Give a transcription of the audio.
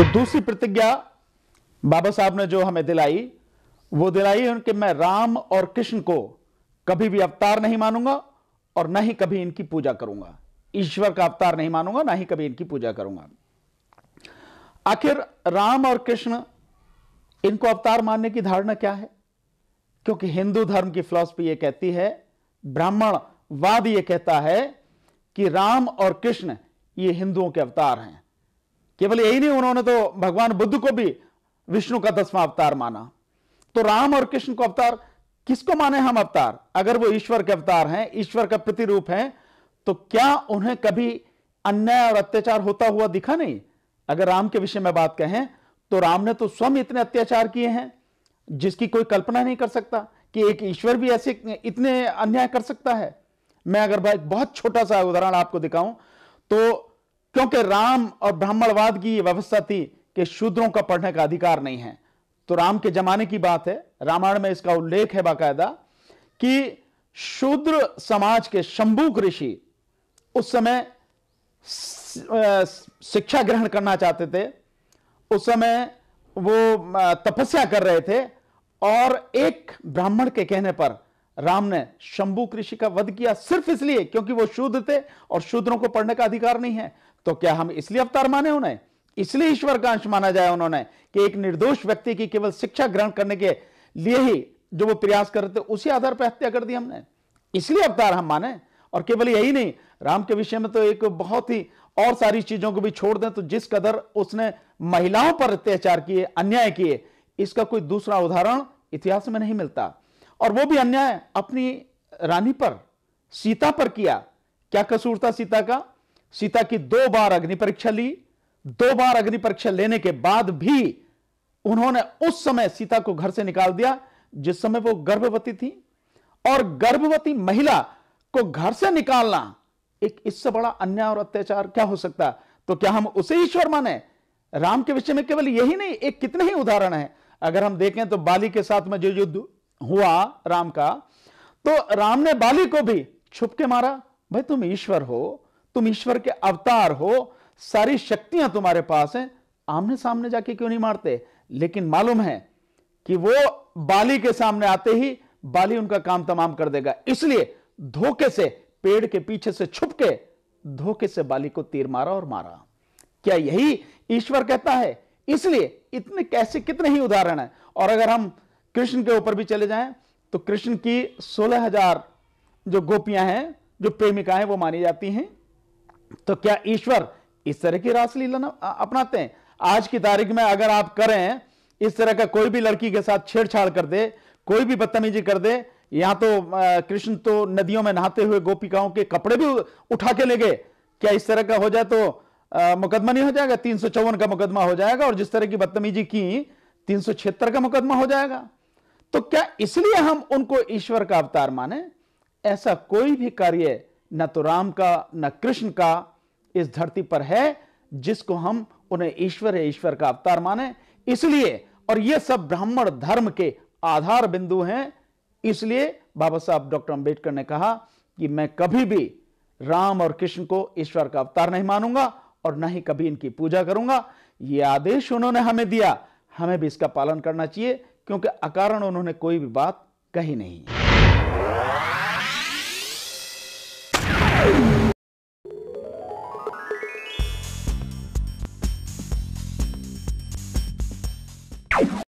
तो दूसरी प्रतिज्ञा बाबा साहब ने जो हमें दिलाई वो दिलाई है मैं राम और कृष्ण को कभी भी अवतार नहीं मानूंगा और ना ही कभी इनकी पूजा करूंगा ईश्वर का अवतार नहीं मानूंगा ना ही कभी इनकी पूजा करूंगा आखिर राम और कृष्ण इनको अवतार मानने की धारणा क्या है क्योंकि हिंदू धर्म की फिलॉसफी यह कहती है ब्राह्मण वाद कहता है कि राम और कृष्ण ये हिंदुओं के अवतार हैं केवल यही नहीं उन्होंने तो भगवान बुद्ध को भी विष्णु का दसवां अवतार माना तो राम और कृष्ण को अवतार किसको माने हम अवतार अगर वो ईश्वर के अवतार हैं ईश्वर का प्रतिरूप है तो क्या उन्हें कभी अन्याय और अत्याचार होता हुआ दिखा नहीं अगर राम के विषय में बात कहें तो राम ने तो स्वयं इतने अत्याचार किए हैं जिसकी कोई कल्पना नहीं कर सकता कि एक ईश्वर भी ऐसे इतने अन्याय कर सकता है मैं अगर बहुत छोटा सा उदाहरण आपको दिखाऊं तो क्योंकि राम और ब्राह्मणवाद की व्यवस्था थी कि शूद्रों का पढ़ने का अधिकार नहीं है तो राम के जमाने की बात है रामायण में इसका उल्लेख है बाकायदा कि शूद्र समाज के शंभुक ऋषि उस समय शिक्षा ग्रहण करना चाहते थे उस समय वो तपस्या कर रहे थे और एक ब्राह्मण के कहने पर राम ने शंभू कृषि का वध किया सिर्फ इसलिए क्योंकि वो शूद्र थे और शूद्रों को पढ़ने का अधिकार नहीं है तो क्या हम इसलिए अवतार माने उन्हें इसलिए ईश्वर का अंश माना जाए उन्होंने कि एक निर्दोष व्यक्ति की केवल शिक्षा ग्रहण करने के लिए ही जो वो प्रयास कर रहे थे उसी आधार पर हत्या कर दी हमने इसलिए अवतार हम माने और केवल यही नहीं राम के विषय में तो एक बहुत ही और सारी चीजों को भी छोड़ दें तो जिस कदर उसने महिलाओं पर अत्याचार किए अन्याय किए इसका कोई दूसरा उदाहरण इतिहास में नहीं मिलता और वो भी अन्याय अपनी रानी पर सीता पर किया क्या कसूर था सीता का सीता की दो बार अग्नि परीक्षा ली दो बार अग्नि परीक्षा लेने के बाद भी उन्होंने उस समय सीता को घर से निकाल दिया जिस समय वो गर्भवती थी और गर्भवती महिला को घर से निकालना एक इससे बड़ा अन्याय और अत्याचार क्या हो सकता तो क्या हम उसे ईश्वर माने राम के विषय में केवल यही नहीं एक कितने ही उदाहरण है अगर हम देखें तो बाली के साथ में जो युद्ध हुआ राम का तो राम ने बाली को भी छुप के मारा भाई तुम ईश्वर हो तुम ईश्वर के अवतार हो सारी शक्तियां तुम्हारे पास हैं आमने सामने जाके क्यों नहीं मारते लेकिन मालूम है कि वो बाली के सामने आते ही बाली उनका काम तमाम कर देगा इसलिए धोखे से पेड़ के पीछे से छुप के धोखे से बाली को तीर मारा और मारा क्या यही ईश्वर कहता है इसलिए इतने कैसे कितने ही उदाहरण है और अगर हम कृष्ण के ऊपर भी चले जाएं तो कृष्ण की सोलह हजार जो गोपियां हैं जो प्रेमिका हैं वो मानी जाती हैं तो क्या ईश्वर इस तरह की रासलीला अपनाते हैं आज की तारीख में अगर आप करें इस तरह का कोई भी लड़की के साथ छेड़छाड़ कर दे कोई भी बदतमीजी कर दे यहां तो कृष्ण तो नदियों में नहाते हुए गोपिकाओं के कपड़े भी उठा के ले गए क्या इस तरह का हो जाए तो आ, मुकदमा नहीं हो जाएगा तीन का मुकदमा हो जाएगा और जिस तरह की बदतमीजी की तीन का मुकदमा हो जाएगा तो क्या इसलिए हम उनको ईश्वर का अवतार माने ऐसा कोई भी कार्य न तो राम का न कृष्ण का इस धरती पर है जिसको हम उन्हें ईश्वर या ईश्वर का अवतार माने इसलिए और ये सब ब्राह्मण धर्म के आधार बिंदु हैं इसलिए बाबा साहब डॉक्टर अंबेडकर ने कहा कि मैं कभी भी राम और कृष्ण को ईश्वर का अवतार नहीं मानूंगा और न ही कभी इनकी पूजा करूंगा ये आदेश उन्होंने हमें दिया हमें भी इसका पालन करना चाहिए क्योंकि अकारण उन्होंने कोई भी बात कही नहीं